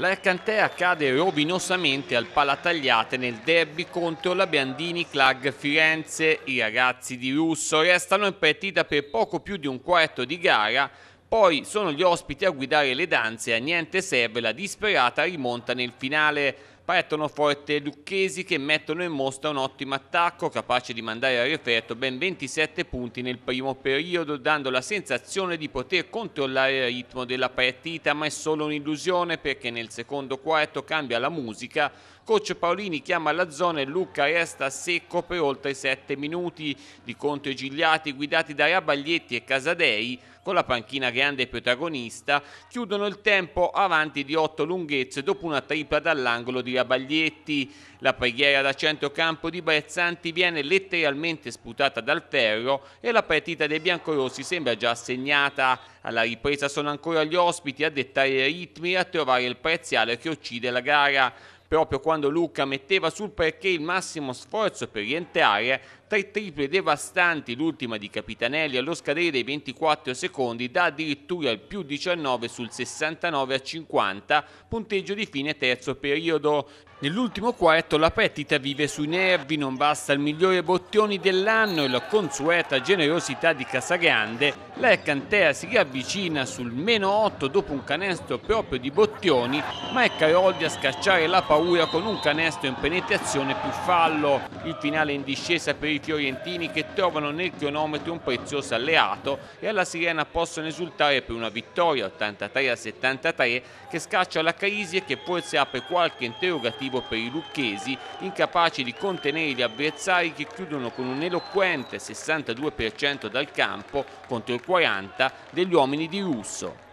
L'Alcantea cade rovinosamente al Palatagliate nel derby contro la Biandini Club Firenze. I ragazzi di Russo restano in partita per poco più di un quarto di gara, poi sono gli ospiti a guidare le danze e a niente serve la disperata rimonta nel finale. Partono forte Lucchesi che mettono in mostra un ottimo attacco capace di mandare a referto ben 27 punti nel primo periodo dando la sensazione di poter controllare il ritmo della partita ma è solo un'illusione perché nel secondo quarto cambia la musica Coach Paolini chiama la zona e Lucca resta a secco per oltre 7 minuti. Di contro i Gigliati guidati da Rabaglietti e Casadei con la panchina grande protagonista, chiudono il tempo avanti di 8 lunghezze dopo una tripla dall'angolo di Rabaglietti. La preghiera da centrocampo di Brezzanti viene letteralmente sputata dal ferro e la partita dei biancorossi sembra già assegnata. Alla ripresa sono ancora gli ospiti a dettare i ritmi e a trovare il parziale che uccide la gara proprio quando Luca metteva sul perché il massimo sforzo per rientrare, tre triple devastanti, l'ultima di Capitanelli allo scadere dei 24 secondi, da addirittura il più 19 sul 69 a 50, punteggio di fine terzo periodo. Nell'ultimo quarto la partita vive sui nervi, non basta il migliore Bottioni dell'anno e la consueta generosità di Casagrande. La Cantea si riavvicina sul meno 8 dopo un canestro proprio di Bottioni, ma è Caroldi a scacciare la paura Uia con un canestro in penetrazione più fallo. Il finale in discesa per i fiorentini che trovano nel cronometro un prezioso alleato e alla Sirena possono esultare per una vittoria 83 a 73 che scaccia la crisi e che forse apre qualche interrogativo per i lucchesi incapaci di contenere gli avversari che chiudono con un eloquente 62% dal campo contro il 40 degli uomini di Russo.